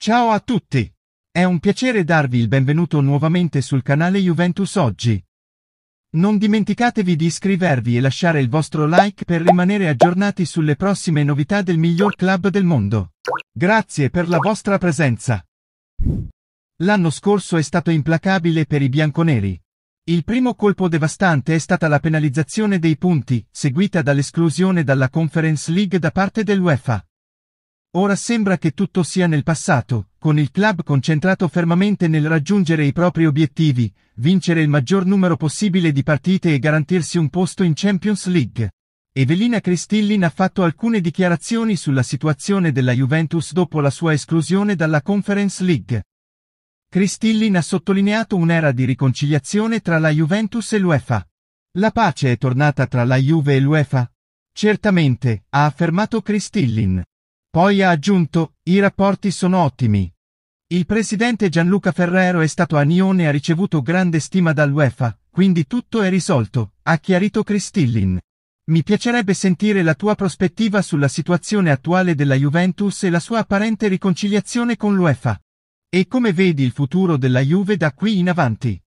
Ciao a tutti! È un piacere darvi il benvenuto nuovamente sul canale Juventus Oggi. Non dimenticatevi di iscrivervi e lasciare il vostro like per rimanere aggiornati sulle prossime novità del miglior club del mondo. Grazie per la vostra presenza. L'anno scorso è stato implacabile per i bianconeri. Il primo colpo devastante è stata la penalizzazione dei punti, seguita dall'esclusione dalla Conference League da parte dell'UEFA. Ora sembra che tutto sia nel passato, con il club concentrato fermamente nel raggiungere i propri obiettivi, vincere il maggior numero possibile di partite e garantirsi un posto in Champions League. Evelina Cristillin ha fatto alcune dichiarazioni sulla situazione della Juventus dopo la sua esclusione dalla Conference League. Cristillin ha sottolineato un'era di riconciliazione tra la Juventus e l'UEFA. La pace è tornata tra la Juve e l'UEFA? Certamente, ha affermato Cristillin. Poi ha aggiunto, i rapporti sono ottimi. Il presidente Gianluca Ferrero è stato a Nione e ha ricevuto grande stima dall'UEFA, quindi tutto è risolto, ha chiarito Cristillin. Mi piacerebbe sentire la tua prospettiva sulla situazione attuale della Juventus e la sua apparente riconciliazione con l'UEFA. E come vedi il futuro della Juve da qui in avanti?